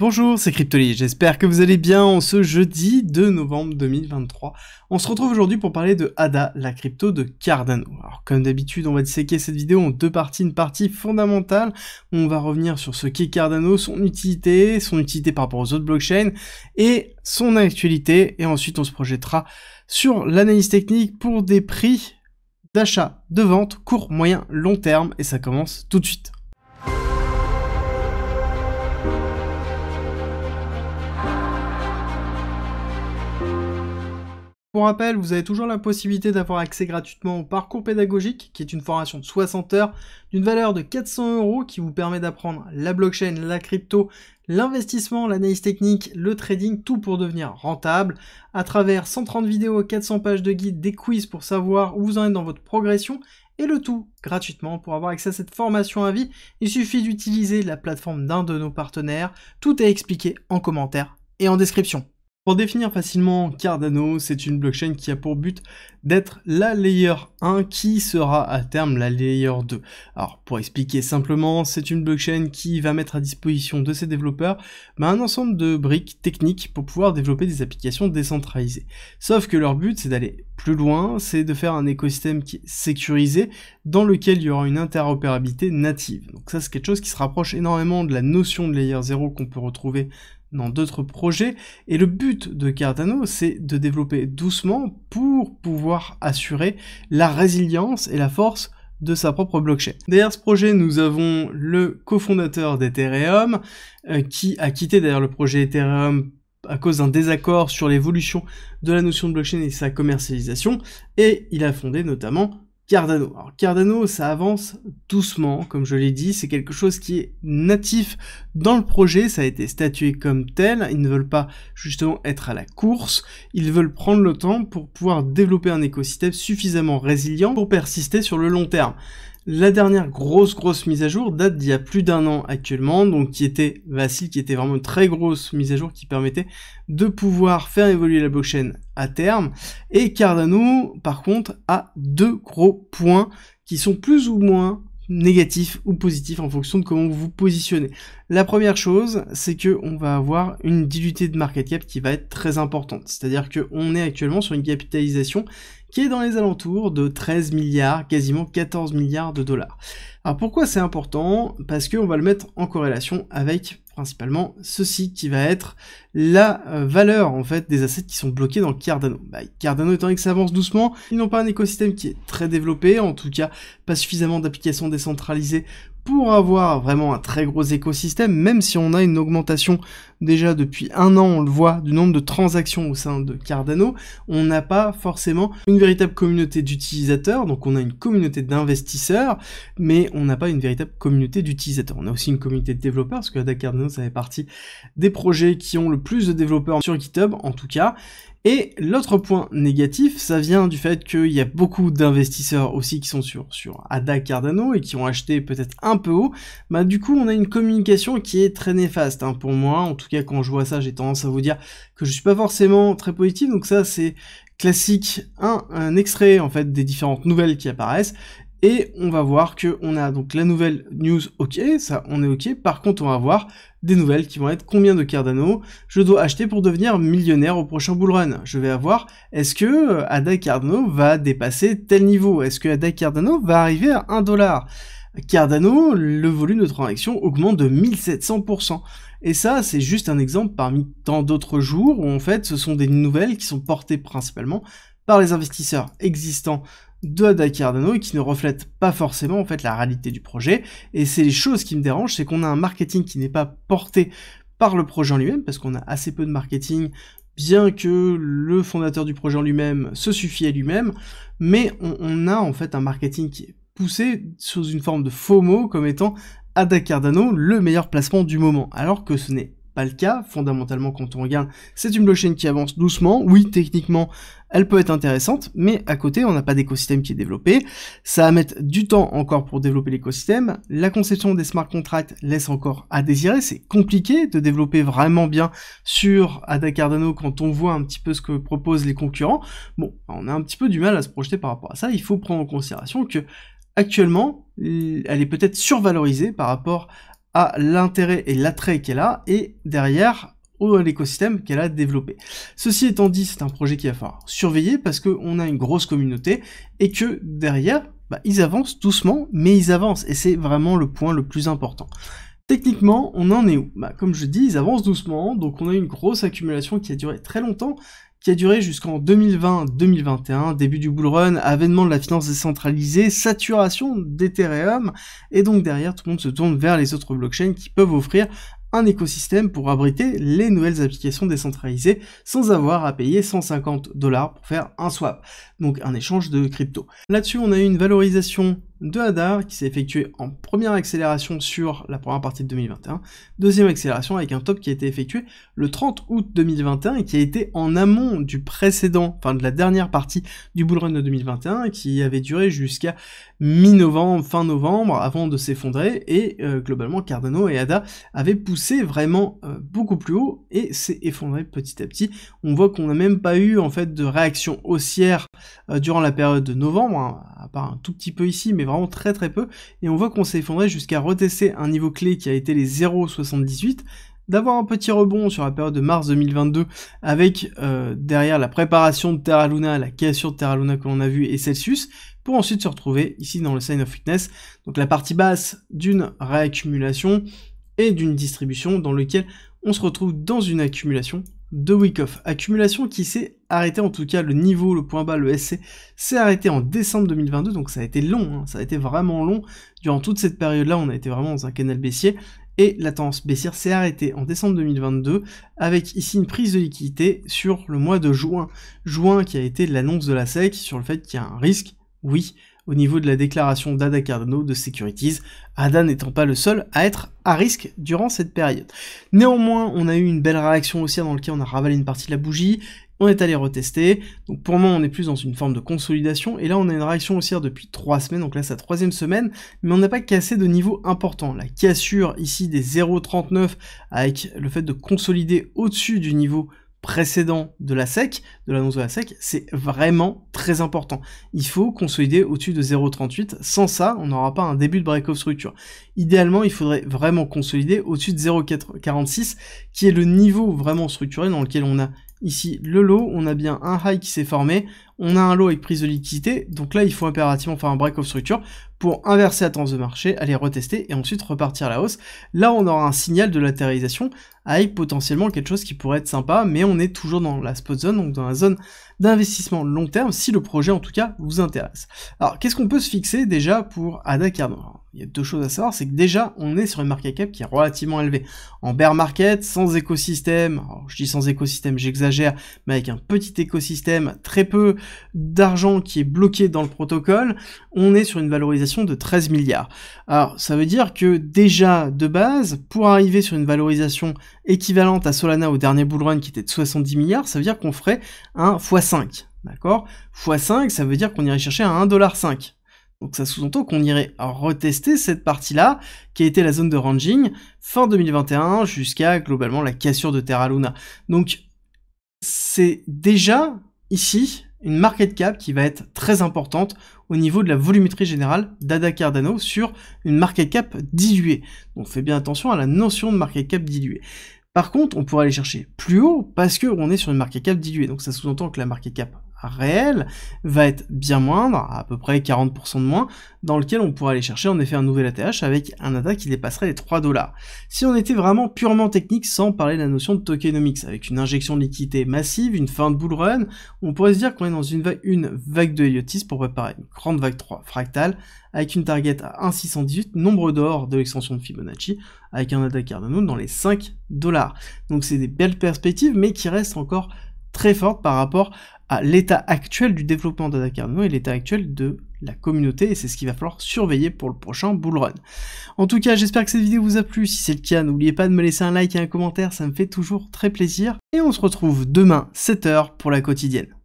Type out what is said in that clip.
Bonjour, c'est Cryptoly, j'espère que vous allez bien en ce jeudi 2 novembre 2023. On se retrouve aujourd'hui pour parler de ADA, la crypto de Cardano. Alors comme d'habitude, on va disséquer cette vidéo en deux parties, une partie fondamentale, on va revenir sur ce qu'est Cardano, son utilité, son utilité par rapport aux autres blockchains, et son actualité, et ensuite on se projettera sur l'analyse technique pour des prix d'achat, de vente, court, moyen, long terme, et ça commence tout de suite. Pour rappel, vous avez toujours la possibilité d'avoir accès gratuitement au parcours pédagogique, qui est une formation de 60 heures d'une valeur de 400 euros qui vous permet d'apprendre la blockchain, la crypto, l'investissement, l'analyse technique, le trading, tout pour devenir rentable, à travers 130 vidéos, 400 pages de guides, des quiz pour savoir où vous en êtes dans votre progression, et le tout gratuitement. Pour avoir accès à cette formation à vie, il suffit d'utiliser la plateforme d'un de nos partenaires. Tout est expliqué en commentaire et en description. Pour définir facilement Cardano, c'est une blockchain qui a pour but d'être la layer 1 qui sera à terme la layer 2. Alors pour expliquer simplement, c'est une blockchain qui va mettre à disposition de ses développeurs bah, un ensemble de briques techniques pour pouvoir développer des applications décentralisées. Sauf que leur but c'est d'aller plus loin, c'est de faire un écosystème qui est sécurisé dans lequel il y aura une interopérabilité native. Donc ça c'est quelque chose qui se rapproche énormément de la notion de layer 0 qu'on peut retrouver dans d'autres projets. Et le but de Cardano, c'est de développer doucement pour pouvoir assurer la résilience et la force de sa propre blockchain. Derrière ce projet, nous avons le cofondateur d'Ethereum, euh, qui a quitté d'ailleurs le projet Ethereum à cause d'un désaccord sur l'évolution de la notion de blockchain et sa commercialisation, et il a fondé notamment Cardano. Alors Cardano, ça avance doucement, comme je l'ai dit, c'est quelque chose qui est natif dans le projet, ça a été statué comme tel, ils ne veulent pas justement être à la course, ils veulent prendre le temps pour pouvoir développer un écosystème suffisamment résilient pour persister sur le long terme. La dernière grosse grosse mise à jour date d'il y a plus d'un an actuellement, donc qui était facile, bah qui était vraiment une très grosse mise à jour qui permettait de pouvoir faire évoluer la blockchain à terme. Et Cardano, par contre, a deux gros points qui sont plus ou moins négatifs ou positifs en fonction de comment vous vous positionnez. La première chose, c'est que on va avoir une diluité de market cap qui va être très importante. C'est-à-dire qu'on est actuellement sur une capitalisation qui est dans les alentours de 13 milliards, quasiment 14 milliards de dollars. Alors pourquoi c'est important Parce qu'on va le mettre en corrélation avec principalement ceci qui va être la euh, valeur en fait des assets qui sont bloqués dans Cardano. Bah, Cardano étant donné que ça avance doucement, ils n'ont pas un écosystème qui est très développé, en tout cas pas suffisamment d'applications décentralisées pour avoir vraiment un très gros écosystème, même si on a une augmentation déjà depuis un an, on le voit, du nombre de transactions au sein de Cardano, on n'a pas forcément une véritable communauté d'utilisateurs, donc on a une communauté d'investisseurs, mais on n'a pas une véritable communauté d'utilisateurs. On a aussi une communauté de développeurs, parce que Ada Cardano, ça fait partie des projets qui ont le plus de développeurs sur GitHub, en tout cas, et l'autre point négatif, ça vient du fait qu'il y a beaucoup d'investisseurs aussi qui sont sur, sur ADA Cardano et qui ont acheté peut-être un peu haut. Bah, du coup, on a une communication qui est très néfaste hein, pour moi. En tout cas, quand je vois ça, j'ai tendance à vous dire que je suis pas forcément très positif. Donc ça, c'est classique, un, un extrait en fait des différentes nouvelles qui apparaissent. Et on va voir que on a donc la nouvelle news, ok, ça on est ok. Par contre, on va voir des nouvelles qui vont être combien de Cardano je dois acheter pour devenir millionnaire au prochain bullrun. Je vais avoir est-ce que euh, Ada Cardano va dépasser tel niveau Est-ce que Ada Cardano va arriver à 1 dollar Cardano, le volume de transaction augmente de 1700%. Et ça, c'est juste un exemple parmi tant d'autres jours où en fait ce sont des nouvelles qui sont portées principalement par les investisseurs existants de Ada Cardano et qui ne reflète pas forcément en fait la réalité du projet. Et c'est les choses qui me dérangent, c'est qu'on a un marketing qui n'est pas porté par le projet en lui-même, parce qu'on a assez peu de marketing, bien que le fondateur du projet en lui-même se suffit à lui-même, mais on, a en fait un marketing qui est poussé sous une forme de FOMO comme étant Ada Cardano le meilleur placement du moment, alors que ce n'est le cas. Fondamentalement, quand on regarde, c'est une blockchain qui avance doucement. Oui, techniquement, elle peut être intéressante, mais à côté, on n'a pas d'écosystème qui est développé. Ça va mettre du temps encore pour développer l'écosystème. La conception des smart contracts laisse encore à désirer. C'est compliqué de développer vraiment bien sur Ada Cardano quand on voit un petit peu ce que proposent les concurrents. Bon, on a un petit peu du mal à se projeter par rapport à ça. Il faut prendre en considération que actuellement, elle est peut-être survalorisée par rapport à l'intérêt et l'attrait qu'elle a, et derrière, à l'écosystème qu'elle a développé. Ceci étant dit, c'est un projet qui va falloir surveiller parce qu'on a une grosse communauté et que derrière, bah, ils avancent doucement, mais ils avancent et c'est vraiment le point le plus important. Techniquement, on en est où bah, Comme je dis, ils avancent doucement, donc on a une grosse accumulation qui a duré très longtemps, qui a duré jusqu'en 2020-2021, début du bull run, avènement de la finance décentralisée, saturation d'Ethereum, et donc derrière tout le monde se tourne vers les autres blockchains qui peuvent offrir un écosystème pour abriter les nouvelles applications décentralisées sans avoir à payer 150 dollars pour faire un swap, donc un échange de crypto. Là-dessus, on a eu une valorisation de Hadar qui s'est effectué en première accélération sur la première partie de 2021, deuxième accélération avec un top qui a été effectué le 30 août 2021 et qui a été en amont du précédent, enfin de la dernière partie du bull run de 2021 qui avait duré jusqu'à mi-novembre, fin novembre avant de s'effondrer et euh, globalement Cardano et Ada avaient poussé vraiment euh, beaucoup plus haut et s'est effondré petit à petit. On voit qu'on n'a même pas eu en fait de réaction haussière euh, durant la période de novembre, hein, à part un tout petit peu ici mais vraiment très très peu, et on voit qu'on s'est effondré jusqu'à retester un niveau clé qui a été les 0,78, d'avoir un petit rebond sur la période de mars 2022 avec euh, derrière la préparation de Terra Luna, la cassure de Terra Luna que l'on a vu et Celsius, pour ensuite se retrouver ici dans le Sign of Fitness, donc la partie basse d'une réaccumulation et d'une distribution dans lequel on se retrouve dans une accumulation de week-off. Accumulation qui s'est arrêtée, en tout cas le niveau, le point bas, le SC, s'est arrêté en décembre 2022, donc ça a été long, hein. ça a été vraiment long. Durant toute cette période-là, on a été vraiment dans un canal baissier, et la tendance baissière s'est arrêtée en décembre 2022, avec ici une prise de liquidité sur le mois de juin. Juin qui a été l'annonce de la SEC sur le fait qu'il y a un risque, oui, au niveau de la déclaration d'Ada Cardano de Securities, Ada n'étant pas le seul à être à risque durant cette période. Néanmoins, on a eu une belle réaction haussière dans lequel on a ravalé une partie de la bougie, on est allé retester. Donc pour moi, on est plus dans une forme de consolidation. Et là, on a une réaction haussière depuis trois semaines. Donc là, c'est la troisième semaine. Mais on n'a pas cassé de niveau important. La cassure ici des 0,39 avec le fait de consolider au-dessus du niveau précédent de la SEC, de l'annonce de la SEC, c'est vraiment très important. Il faut consolider au-dessus de 0,38. Sans ça, on n'aura pas un début de break-off structure. Idéalement, il faudrait vraiment consolider au-dessus de 0,46, qui est le niveau vraiment structuré dans lequel on a ici le lot, on a bien un high qui s'est formé, on a un lot avec prise de liquidité, donc là il faut impérativement faire un break of structure pour inverser la tendance de marché, aller retester et ensuite repartir à la hausse. Là on aura un signal de latéralisation avec potentiellement quelque chose qui pourrait être sympa, mais on est toujours dans la spot zone, donc dans la zone d'investissement long terme, si le projet en tout cas vous intéresse. Alors qu'est-ce qu'on peut se fixer déjà pour Ada Cardano? il y a deux choses à savoir, c'est que déjà, on est sur une market cap qui est relativement élevée. En bear market, sans écosystème, je dis sans écosystème, j'exagère, mais avec un petit écosystème, très peu d'argent qui est bloqué dans le protocole, on est sur une valorisation de 13 milliards. Alors, ça veut dire que déjà, de base, pour arriver sur une valorisation équivalente à Solana au dernier bull run qui était de 70 milliards, ça veut dire qu'on ferait un x5. D'accord x5, ça veut dire qu'on irait chercher à 1,5$. Donc ça sous-entend qu'on irait retester cette partie-là, qui a été la zone de ranging fin 2021 jusqu'à globalement la cassure de Terra Luna. Donc c'est déjà ici une market cap qui va être très importante au niveau de la volumétrie générale d'Ada Cardano sur une market cap diluée. Donc fait bien attention à la notion de market cap diluée. Par contre, on pourrait aller chercher plus haut parce qu'on est sur une market cap diluée. Donc ça sous-entend que la market cap réel va être bien moindre, à peu près 40% de moins, dans lequel on pourrait aller chercher en effet un nouvel ATH avec un attaque qui dépasserait les 3 dollars. Si on était vraiment purement technique, sans parler de la notion de tokenomics, avec une injection de liquidité massive, une fin de bull run, on pourrait se dire qu'on est dans une vague, une vague de Eliotis pour préparer une grande vague 3 fractale, avec une target à 1,618, nombre d'or de l'extension de Fibonacci, avec un à Cardano dans les 5 dollars. Donc c'est des belles perspectives, mais qui restent encore très forte par rapport à l'état actuel du développement de Cardano et l'état actuel de la communauté et c'est ce qu'il va falloir surveiller pour le prochain bull run. En tout cas, j'espère que cette vidéo vous a plu. Si c'est le cas, n'oubliez pas de me laisser un like et un commentaire, ça me fait toujours très plaisir. Et on se retrouve demain 7h pour la quotidienne.